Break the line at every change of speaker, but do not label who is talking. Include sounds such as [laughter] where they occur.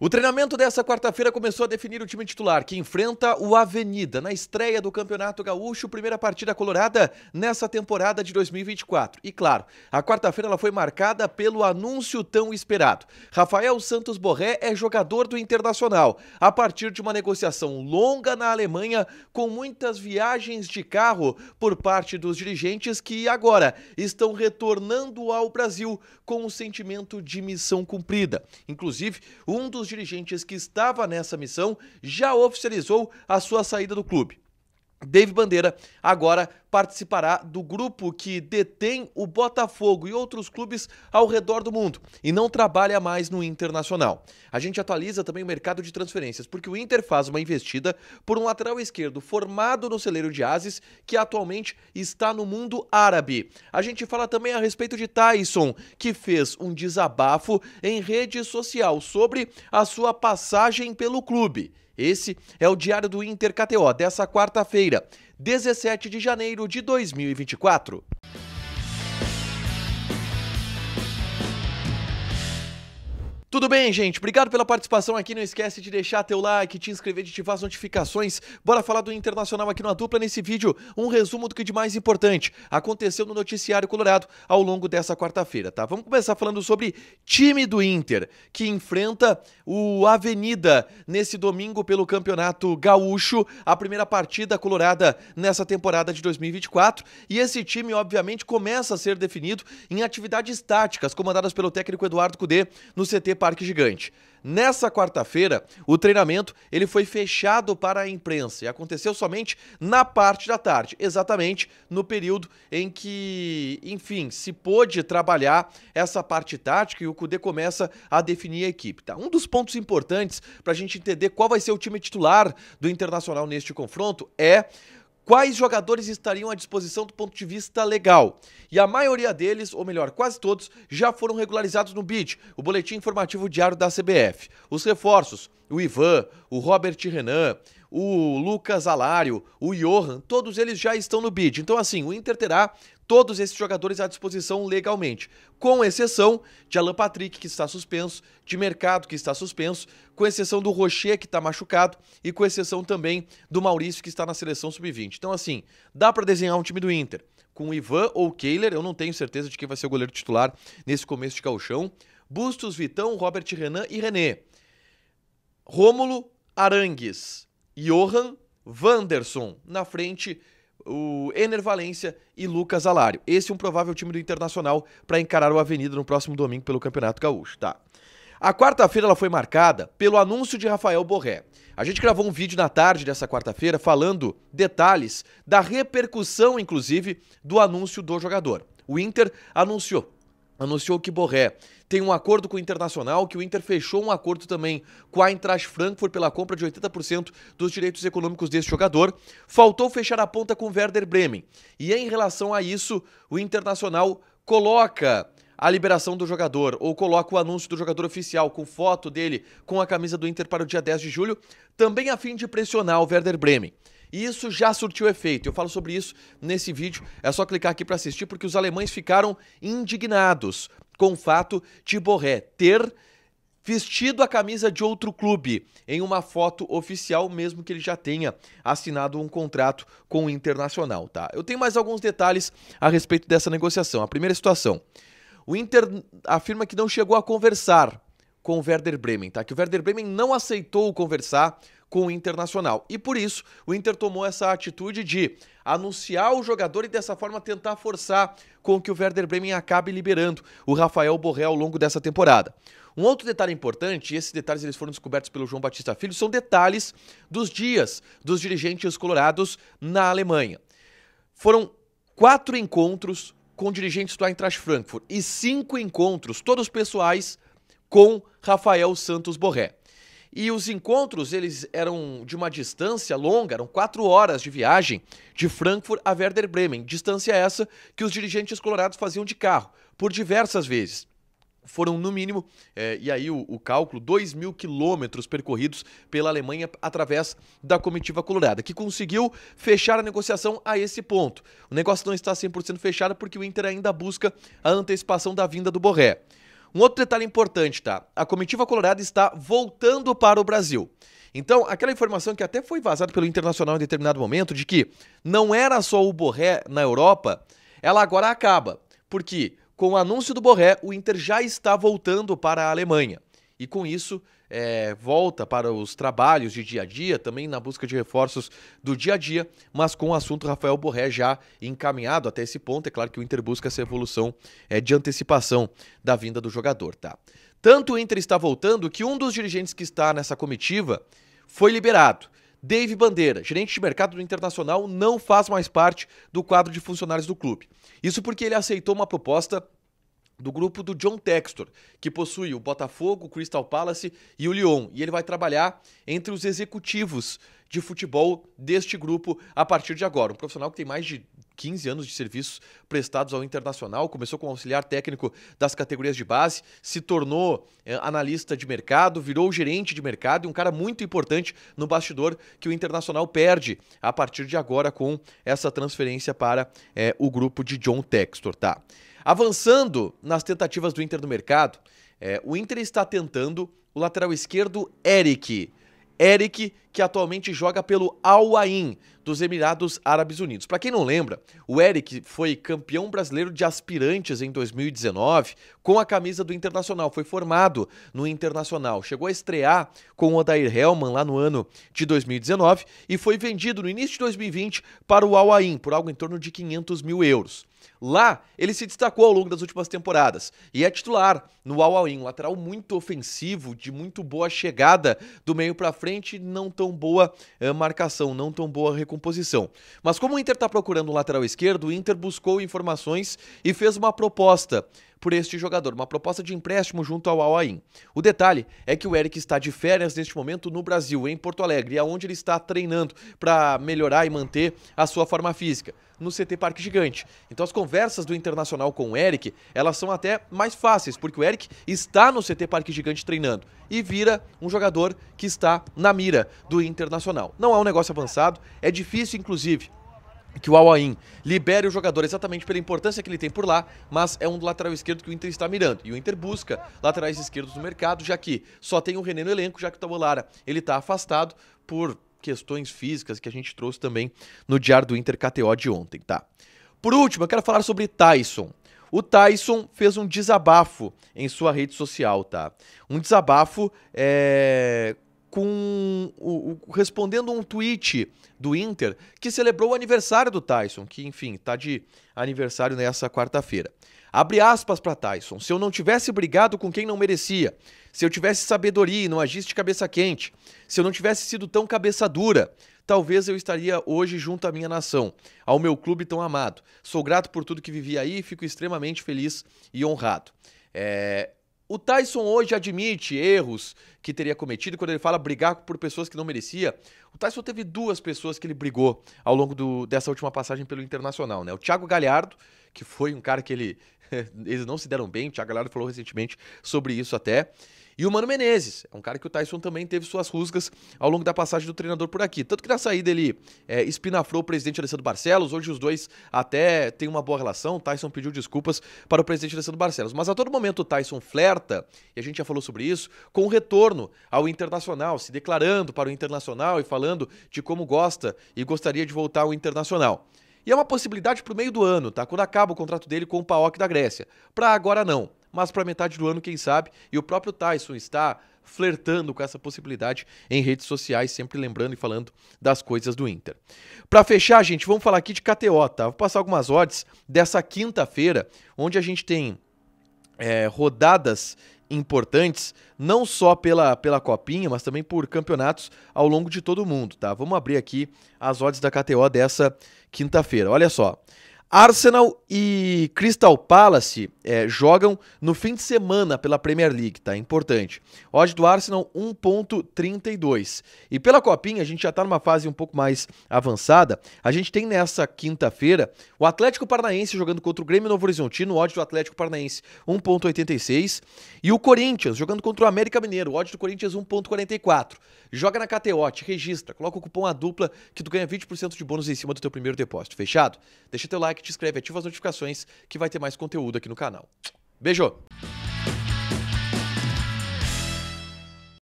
O treinamento dessa quarta-feira começou a definir o time titular, que enfrenta o Avenida na estreia do Campeonato Gaúcho, primeira partida colorada nessa temporada de 2024. E claro, a quarta-feira ela foi marcada pelo anúncio tão esperado. Rafael Santos Borré é jogador do Internacional, a partir de uma negociação longa na Alemanha, com muitas viagens de carro por parte dos dirigentes que agora estão retornando ao Brasil com o sentimento de missão cumprida. Inclusive, um dos dos dirigentes que estava nessa missão já oficializou a sua saída do clube. Dave Bandeira agora participará do grupo que detém o Botafogo e outros clubes ao redor do mundo e não trabalha mais no Internacional. A gente atualiza também o mercado de transferências, porque o Inter faz uma investida por um lateral esquerdo formado no celeiro de Ases, que atualmente está no mundo árabe. A gente fala também a respeito de Tyson, que fez um desabafo em rede social sobre a sua passagem pelo clube. Esse é o Diário do Inter KTO dessa quarta-feira. 17 de janeiro de 2024. Tudo bem, gente? Obrigado pela participação aqui. Não esquece de deixar teu like, te inscrever, de ativar as notificações. Bora falar do Internacional aqui no Dupla nesse vídeo. Um resumo do que de mais importante aconteceu no noticiário colorado ao longo dessa quarta-feira, tá? Vamos começar falando sobre time do Inter, que enfrenta o Avenida nesse domingo pelo Campeonato Gaúcho, a primeira partida colorada nessa temporada de 2024. E esse time, obviamente, começa a ser definido em atividades táticas comandadas pelo técnico Eduardo Cudê no CT Parque Gigante. Nessa quarta-feira, o treinamento ele foi fechado para a imprensa e aconteceu somente na parte da tarde, exatamente no período em que, enfim, se pôde trabalhar essa parte tática e o Cudê começa a definir a equipe. Tá? Um dos pontos importantes para a gente entender qual vai ser o time titular do Internacional neste confronto é quais jogadores estariam à disposição do ponto de vista legal. E a maioria deles, ou melhor, quase todos, já foram regularizados no BID, o Boletim Informativo Diário da CBF. Os reforços, o Ivan, o Robert Renan, o Lucas Alário, o Johan, todos eles já estão no BID. Então, assim, o Inter terá todos esses jogadores à disposição legalmente, com exceção de Alan Patrick, que está suspenso, de Mercado, que está suspenso, com exceção do Rocher, que está machucado, e com exceção também do Maurício, que está na seleção sub-20. Então, assim, dá para desenhar um time do Inter com Ivan ou Kehler, eu não tenho certeza de quem vai ser o goleiro titular nesse começo de calchão. Bustos, Vitão, Robert Renan e René. Rômulo, Arangues, Johan, Vanderson. Na frente, o Ener Valência e Lucas Alário. Esse é um provável time do Internacional para encarar o Avenida no próximo domingo pelo Campeonato Gaúcho, tá? A quarta-feira ela foi marcada pelo anúncio de Rafael Borré. A gente gravou um vídeo na tarde dessa quarta-feira falando detalhes da repercussão, inclusive, do anúncio do jogador. O Inter anunciou anunciou que Borré tem um acordo com o Internacional, que o Inter fechou um acordo também com a Eintracht Frankfurt pela compra de 80% dos direitos econômicos desse jogador. Faltou fechar a ponta com Werder Bremen. E em relação a isso, o Internacional coloca a liberação do jogador ou coloca o anúncio do jogador oficial com foto dele com a camisa do Inter para o dia 10 de julho, também a fim de pressionar o Werder Bremen. E isso já surtiu efeito. Eu falo sobre isso nesse vídeo. É só clicar aqui para assistir, porque os alemães ficaram indignados com o fato de Borré ter vestido a camisa de outro clube em uma foto oficial, mesmo que ele já tenha assinado um contrato com o Internacional, tá? Eu tenho mais alguns detalhes a respeito dessa negociação. A primeira situação, o Inter afirma que não chegou a conversar com o Werder Bremen, tá? Que o Werder Bremen não aceitou conversar com o Internacional. E por isso, o Inter tomou essa atitude de anunciar o jogador e dessa forma tentar forçar com que o Werder Bremen acabe liberando o Rafael Borré ao longo dessa temporada. Um outro detalhe importante, e esses detalhes eles foram descobertos pelo João Batista Filho, são detalhes dos dias dos dirigentes colorados na Alemanha. Foram quatro encontros com dirigentes do Eintracht Frankfurt e cinco encontros, todos pessoais, com Rafael Santos Borré. E os encontros, eles eram de uma distância longa, eram quatro horas de viagem de Frankfurt a Werder Bremen, distância essa que os dirigentes colorados faziam de carro, por diversas vezes foram no mínimo, é, e aí o, o, cálculo, 2 mil quilômetros percorridos pela Alemanha através da comitiva colorada, que conseguiu fechar a negociação a esse ponto. O negócio não está 100% fechado porque o Inter ainda busca a antecipação da vinda do Borré. Um outro detalhe importante, tá? A comitiva colorada está voltando para o Brasil. Então, aquela informação que até foi vazada pelo Internacional em determinado momento, de que não era só o Borré na Europa, ela agora acaba, porque com o anúncio do Borré, o Inter já está voltando para a Alemanha. E com isso, é, volta para os trabalhos de dia a dia, também na busca de reforços do dia a dia, mas com o assunto Rafael Borré já encaminhado até esse ponto. É claro que o Inter busca essa evolução é, de antecipação da vinda do jogador, tá? Tanto o Inter está voltando que um dos dirigentes que está nessa comitiva foi liberado. Dave Bandeira, gerente de mercado do Internacional, não faz mais parte do quadro de funcionários do clube. Isso porque ele aceitou uma proposta do grupo do John Textor, que possui o Botafogo, o Crystal Palace e o Lyon. E ele vai trabalhar entre os executivos de futebol deste grupo a partir de agora. Um profissional que tem mais de 15 anos de serviços prestados ao internacional, começou como auxiliar técnico das categorias de base, se tornou é, analista de mercado, virou gerente de mercado e um cara muito importante no bastidor que o internacional perde a partir de agora com essa transferência para é, o grupo de John Textor, tá? Avançando nas tentativas do Inter no mercado, é, o Inter está tentando o lateral esquerdo Eric. Eric, que atualmente joga pelo Al Ain dos Emirados Árabes Unidos. Para quem não lembra, o Eric foi campeão brasileiro de aspirantes em 2019 com a camisa do Internacional. Foi formado no Internacional. Chegou a estrear com o Odair Hellman lá no ano de 2019 e foi vendido no início de 2020 para o Al Ain por algo em torno de 500 mil euros. Lá, ele se destacou ao longo das últimas temporadas e é titular no Al Ain, um lateral muito ofensivo, de muito boa chegada do meio para frente, não tão boa eh, marcação, não tão boa recomposição. Mas como o Inter está procurando um lateral esquerdo, o Inter buscou informações e fez uma proposta por este jogador, uma proposta de empréstimo junto ao Alain. O detalhe é que o Eric está de férias neste momento no Brasil, em Porto Alegre, aonde é ele está treinando para melhorar e manter a sua forma física no CT Parque Gigante. Então as conversas do Internacional com o Eric, elas são até mais fáceis, porque o Eric está no CT Parque Gigante treinando e vira um jogador que está na mira do Internacional. Não há é um negócio avançado, é difícil inclusive que o Alain libere o jogador exatamente pela importância que ele tem por lá, mas é um lateral esquerdo que o Inter está mirando. E o Inter busca laterais esquerdos no mercado, já que só tem o René no elenco, já que o Tabolara ele está afastado por questões físicas que a gente trouxe também no diário do Inter KTO de ontem, tá? Por último, eu quero falar sobre Tyson. O Tyson fez um desabafo em sua rede social, tá? Um desabafo é, com o, o, respondendo um tweet do Inter que celebrou o aniversário do Tyson, que enfim, está de aniversário nessa quarta-feira. Abre aspas para Tyson. Se eu não tivesse brigado com quem não merecia, se eu tivesse sabedoria e não agisse de cabeça quente, se eu não tivesse sido tão cabeça dura, talvez eu estaria hoje junto à minha nação, ao meu clube tão amado. Sou grato por tudo que vivi aí e fico extremamente feliz e honrado. É, o Tyson hoje admite erros que teria cometido quando ele fala brigar por pessoas que não merecia. O Tyson teve duas pessoas que ele brigou ao longo do, dessa última passagem pelo Internacional, né? O Thiago Galhardo, que foi um cara que ele [laughs] Eles não se deram bem, o Thiago Galhardo falou recentemente sobre isso até. E o Mano Menezes, é um cara que o Tyson também teve suas rusgas ao longo da passagem do treinador por aqui. Tanto que na saída ele é, espinafrou o presidente Alessandro Barcelos, hoje os dois até têm uma boa relação. O Tyson pediu desculpas para o presidente Alessandro Barcelos. Mas a todo momento o Tyson flerta, e a gente já falou sobre isso, com o retorno ao Internacional, se declarando para o Internacional e falando de como gosta e gostaria de voltar ao Internacional. E é uma possibilidade para o meio do ano, tá? Quando acaba o contrato dele com o PAOK da Grécia. Para agora não, mas para metade do ano, quem sabe? E o próprio Tyson está flertando com essa possibilidade em redes sociais, sempre lembrando e falando das coisas do Inter. Para fechar, gente, vamos falar aqui de KTO, tá? Vou passar algumas odds dessa quinta-feira, onde a gente tem é, rodadas importantes, não só pela, pela copinha, mas também por campeonatos ao longo de todo o mundo, tá? Vamos abrir aqui as odds da KTO dessa quinta-feira. Olha só. Arsenal e Crystal Palace é, jogam no fim de semana pela Premier League, tá? Importante. Odd do Arsenal 1.32. E pela Copinha, a gente já tá numa fase um pouco mais avançada. A gente tem nessa quinta-feira o Atlético Paranaense jogando contra o Grêmio Novo Horizontino, odd do Atlético Paranaense 1.86. E o Corinthians jogando contra o América Mineiro, odd do Corinthians 1.44. Joga na Cateote registra, coloca o cupom A dupla que tu ganha 20% de bônus em cima do teu primeiro depósito. Fechado? Deixa teu like, te inscreve, ativa as notificações que vai ter mais conteúdo aqui no canal canal. Beijo!